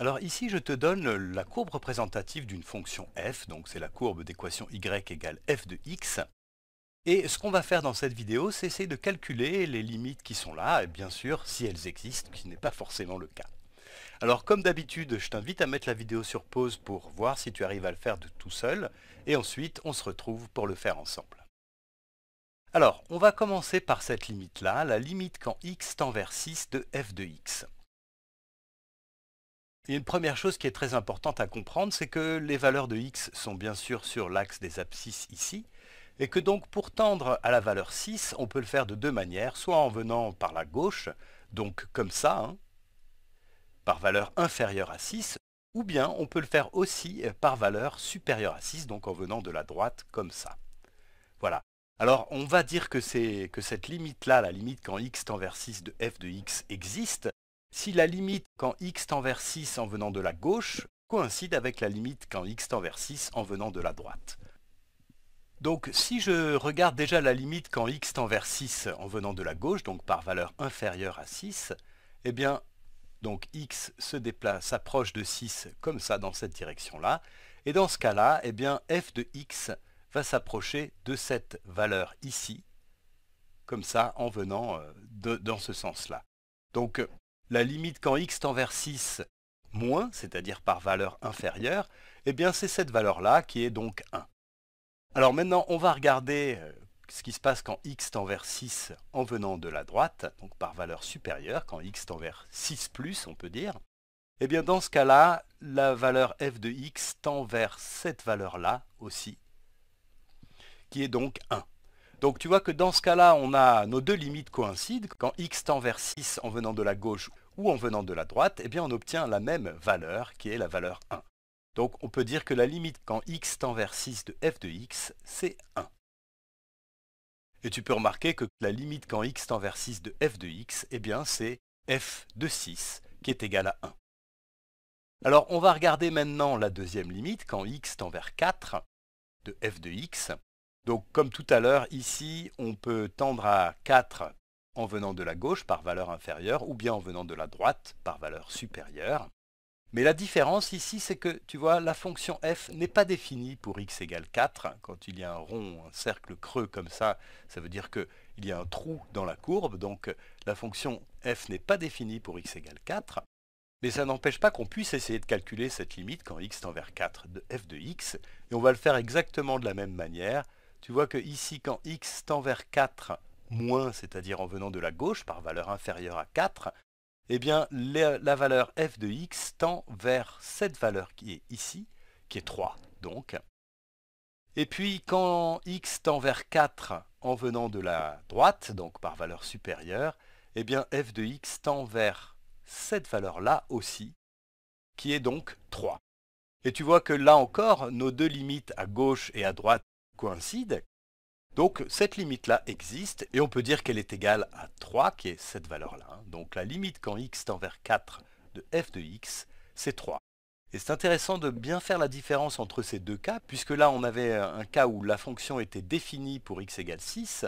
Alors ici, je te donne la courbe représentative d'une fonction f, donc c'est la courbe d'équation y égale f de x. Et ce qu'on va faire dans cette vidéo, c'est essayer de calculer les limites qui sont là, et bien sûr, si elles existent, ce qui n'est pas forcément le cas. Alors comme d'habitude, je t'invite à mettre la vidéo sur pause pour voir si tu arrives à le faire de tout seul, et ensuite on se retrouve pour le faire ensemble. Alors, on va commencer par cette limite-là, la limite quand x tend vers 6 de f de x une première chose qui est très importante à comprendre, c'est que les valeurs de x sont bien sûr sur l'axe des abscisses ici, et que donc pour tendre à la valeur 6, on peut le faire de deux manières, soit en venant par la gauche, donc comme ça, hein, par valeur inférieure à 6, ou bien on peut le faire aussi par valeur supérieure à 6, donc en venant de la droite comme ça. Voilà. Alors on va dire que, que cette limite-là, la limite quand x tend vers 6 de f de x existe, si la limite quand x tend vers 6 en venant de la gauche coïncide avec la limite quand x tend vers 6 en venant de la droite. Donc si je regarde déjà la limite quand x tend vers 6 en venant de la gauche, donc par valeur inférieure à 6, eh bien donc x se déplace, s'approche de 6 comme ça dans cette direction-là, et dans ce cas-là, eh bien f de x va s'approcher de cette valeur ici, comme ça en venant euh, dans ce sens-là. Donc la limite quand x tend vers 6 moins, c'est-à-dire par valeur inférieure, eh bien c'est cette valeur-là qui est donc 1. Alors maintenant, on va regarder euh, ce qui se passe quand x tend vers 6 en venant de la droite, donc par valeur supérieure, quand x tend vers 6 plus, on peut dire. Eh bien dans ce cas-là, la valeur f de x tend vers cette valeur-là aussi, qui est donc 1. Donc tu vois que dans ce cas-là, on a nos deux limites coïncident. Quand x tend vers 6 en venant de la gauche ou en venant de la droite, eh bien on obtient la même valeur qui est la valeur 1. Donc on peut dire que la limite quand x tend vers 6 de f de x, c'est 1. Et tu peux remarquer que la limite quand x tend vers 6 de f de x, eh bien c'est f de 6 qui est égal à 1. Alors on va regarder maintenant la deuxième limite quand x tend vers 4 de f de x. Donc comme tout à l'heure, ici, on peut tendre à 4 en venant de la gauche par valeur inférieure ou bien en venant de la droite par valeur supérieure. Mais la différence ici, c'est que, tu vois, la fonction f n'est pas définie pour x égale 4. Quand il y a un rond, un cercle creux comme ça, ça veut dire qu'il y a un trou dans la courbe. Donc la fonction f n'est pas définie pour x égale 4. Mais ça n'empêche pas qu'on puisse essayer de calculer cette limite quand x tend vers 4 de f de x. Et on va le faire exactement de la même manière tu vois que ici, quand x tend vers 4 moins, c'est-à-dire en venant de la gauche par valeur inférieure à 4, eh bien la, valeur f de x tend vers cette valeur qui est ici, qui est 3 donc. Et puis quand x tend vers 4 en venant de la droite, donc par valeur supérieure, eh bien f de x tend vers cette valeur-là aussi, qui est donc 3. Et tu vois que là encore, nos deux limites à gauche et à droite coïncide. Donc cette limite-là existe et on peut dire qu'elle est égale à 3, qui est cette valeur-là. Hein. Donc la limite quand x tend vers 4 de f de x, c'est 3. Et c'est intéressant de bien faire la différence entre ces deux cas, puisque là on avait un cas où la fonction était définie pour x égale 6,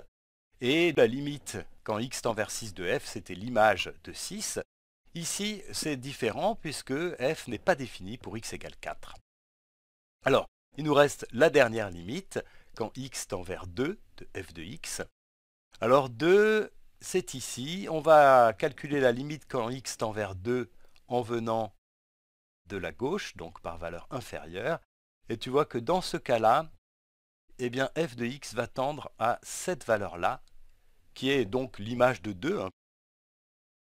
et la limite quand x tend vers 6 de f, c'était l'image de 6. Ici, c'est différent puisque f n'est pas définie pour x égale 4. Alors, il nous reste la dernière limite, quand x tend vers 2, de f de x. Alors 2, c'est ici. On va calculer la limite quand x tend vers 2 en venant de la gauche, donc par valeur inférieure. Et tu vois que dans ce cas-là, eh bien f de x va tendre à cette valeur-là, qui est donc l'image de 2. Hein.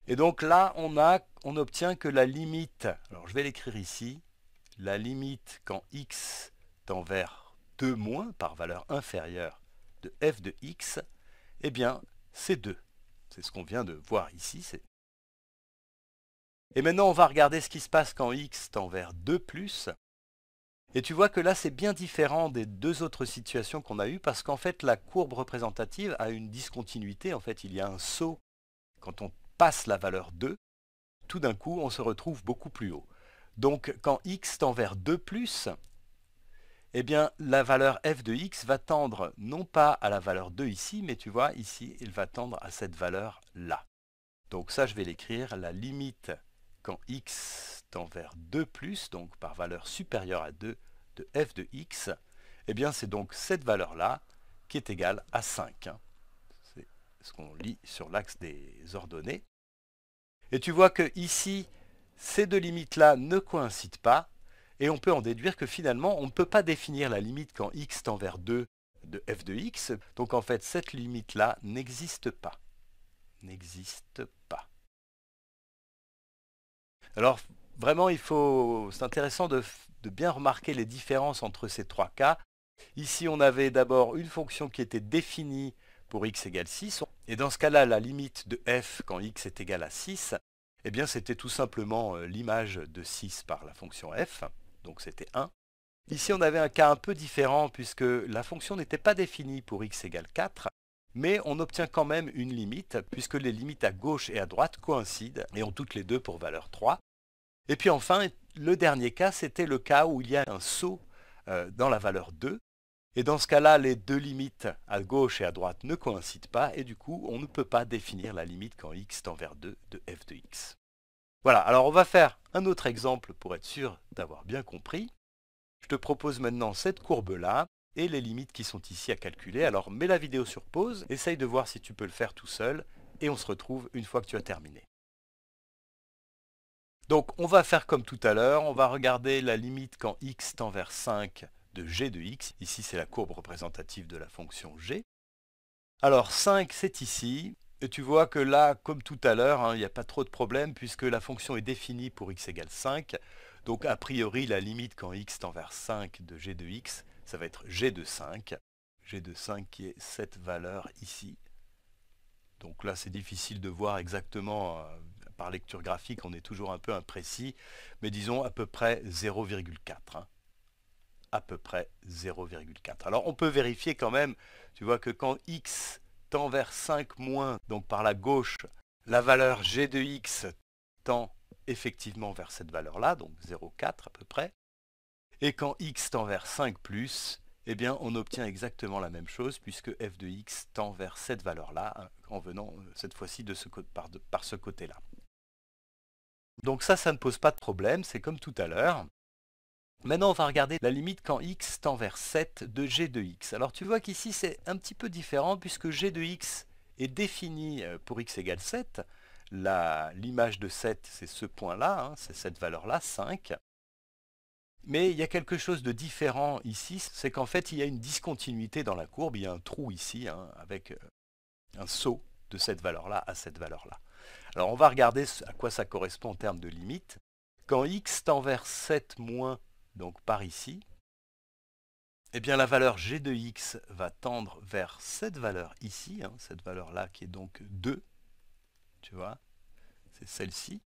Et donc là, on, a, on obtient que la limite, alors je vais l'écrire ici, la limite quand x tend vers 2 moins par valeur inférieure de f de x, eh bien, c'est 2. C'est ce qu'on vient de voir ici. Et maintenant, on va regarder ce qui se passe quand x tend vers 2 plus. Et tu vois que là, c'est bien différent des deux autres situations qu'on a eues, parce qu'en fait, la courbe représentative a une discontinuité. En fait, il y a un saut. Quand on passe la valeur 2, tout d'un coup, on se retrouve beaucoup plus haut. Donc, quand x tend vers 2+, eh bien la valeur f de x va tendre non pas à la valeur 2 ici, mais tu vois, ici, il va tendre à cette valeur-là. Donc ça, je vais l'écrire, la limite quand x tend vers 2 plus, donc par valeur supérieure à 2 de f de x, eh bien c'est donc cette valeur-là qui est égale à 5. C'est ce qu'on lit sur l'axe des ordonnées. Et tu vois que ici, ces deux limites-là ne coïncident pas, et on peut en déduire que finalement, on ne peut pas définir la limite quand x tend vers 2 de f de x. Donc en fait, cette limite-là n'existe pas. N'existe pas. Alors vraiment, il faut. C'est intéressant de, bien remarquer les différences entre ces trois cas. Ici, on avait d'abord une fonction qui était définie pour x égale 6. Et dans ce cas-là, la limite de f quand x est égal à 6, eh c'était tout simplement euh, l'image de 6 par la fonction f donc c'était 1. Ici, on avait un cas un peu différent puisque la fonction n'était pas définie pour x égale 4, mais on obtient quand même une limite puisque les limites à gauche et à droite coïncident et ont toutes les deux pour valeur 3. Et puis enfin, le dernier cas, c'était le cas où il y a un saut euh, dans la valeur 2. Et dans ce cas-là, les deux limites à gauche et à droite ne coïncident pas et du coup, on ne peut pas définir la limite quand x tend vers 2 de f de x. Voilà, alors on va faire un autre exemple pour être sûr d'avoir bien compris. Je te propose maintenant cette courbe-là et les limites qui sont ici à calculer. Alors mets la vidéo sur pause, essaye de voir si tu peux le faire tout seul et on se retrouve une fois que tu as terminé. Donc on va faire comme tout à l'heure, on va regarder la limite quand x tend vers 5 de g de x. Ici c'est la courbe représentative de la fonction g. Alors 5 c'est ici, et tu vois que là, comme tout à l'heure, hein, il n'y a pas trop de problème puisque la fonction est définie pour x égale 5. Donc a priori, la limite quand x tend vers 5 de g de x, ça va être g de 5. g de 5 qui est cette valeur ici. Donc là, c'est difficile de voir exactement euh, par lecture graphique, on est toujours un peu imprécis, mais disons à peu près 0,4. Hein. à peu près 0,4. Alors on peut vérifier quand même, tu vois que quand x vers 5 moins, donc par la gauche, la valeur g de x tend effectivement vers cette valeur-là, donc 0,4 à peu près. Et quand x tend vers 5 plus, eh bien on obtient exactement la même chose puisque f de x tend vers cette valeur-là, en venant euh, cette fois-ci ce, par, par ce côté-là. Donc ça, ça ne pose pas de problème, c'est comme tout à l'heure. Maintenant, on va regarder la limite quand x tend vers 7 de g de x. Alors tu vois qu'ici, c'est un petit peu différent puisque g de x est défini euh, pour x égale 7. L'image de 7, c'est ce point-là, hein, c'est cette valeur-là, 5. Mais il y a quelque chose de différent ici, c'est qu'en fait, il y a une discontinuité dans la courbe, il y a un trou ici, hein, avec euh, un saut de cette valeur-là à cette valeur-là. Alors on va regarder à quoi ça correspond en termes de limite. Quand x tend vers 7 moins donc par ici, eh bien la valeur g de x va tendre vers cette valeur ici, hein, cette valeur-là qui est donc 2, tu vois, c'est celle-ci.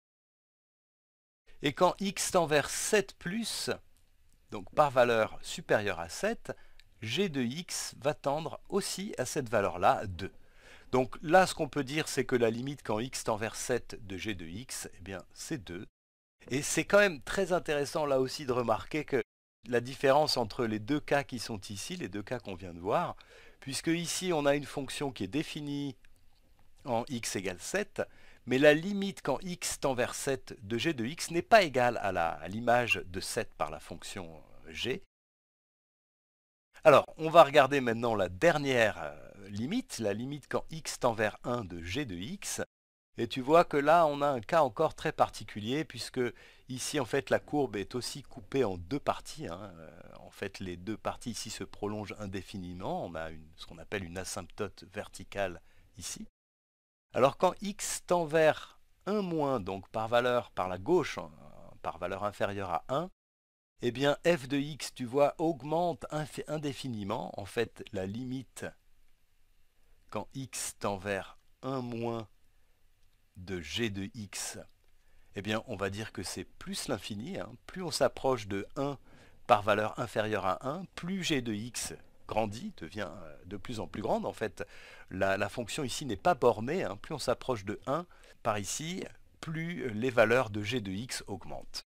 Et quand x tend vers 7 plus, donc par valeur supérieure à 7, g de x va tendre aussi à cette valeur-là, 2. Donc là, ce qu'on peut dire, c'est que la limite quand x tend vers 7 de g de x, eh bien c'est 2. Et c'est quand même très intéressant là aussi de remarquer que la différence entre les deux cas qui sont ici, les deux cas qu'on vient de voir, puisque ici on a une fonction qui est définie en x égale 7, mais la limite quand x tend vers 7 de g de x n'est pas égale à l'image de 7 par la fonction euh, g. Alors, on va regarder maintenant la dernière euh, limite, la limite quand x tend vers 1 de g de x. Et tu vois que là, on a un cas encore très particulier, puisque ici, en fait, la courbe est aussi coupée en deux parties. Hein. Euh, en fait, les deux parties ici se prolongent indéfiniment. On a ce qu'on appelle une asymptote verticale ici. Alors quand x tend vers 1 moins, donc par valeur, par la gauche, hein, par valeur inférieure à 1, eh bien f de x, tu vois, augmente indéfiniment. En fait, la limite quand x tend vers 1 moins de g de x Eh bien, on va dire que c'est plus l'infini. Hein. Plus on s'approche de 1 par valeur inférieure à 1, plus g de x grandit, devient euh, de plus en plus grande. En fait, la, fonction ici n'est pas bornée. Hein. Plus on s'approche de 1 par ici, plus les valeurs de g de x augmentent.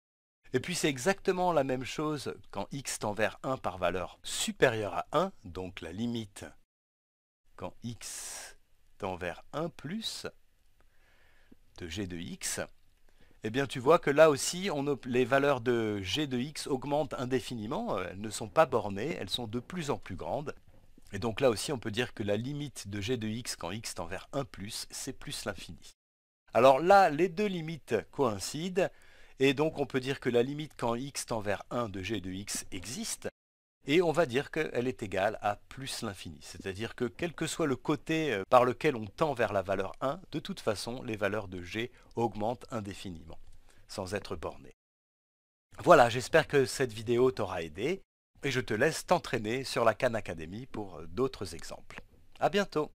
Et puis c'est exactement la même chose quand x tend vers 1 par valeur supérieure à 1, donc la limite quand x tend vers 1 plus, de g de x, eh bien tu vois que là aussi, on, les valeurs de g de x augmentent indéfiniment, euh, elles ne sont pas bornées, elles sont de plus en plus grandes. Et donc là aussi, on peut dire que la limite de g de x quand x tend vers 1 plus, c'est plus l'infini. Alors là, les deux limites coïncident, et donc on peut dire que la limite quand x tend vers 1 de g de x existe, et on va dire qu'elle est égale à plus l'infini. C'est-à-dire que quel que soit le côté euh, par lequel on tend vers la valeur 1, de toute façon, les valeurs de g augmentent indéfiniment, sans être bornées. Voilà, j'espère que cette vidéo t'aura aidé, et je te laisse t'entraîner sur la Khan Academy pour euh, d'autres exemples. A bientôt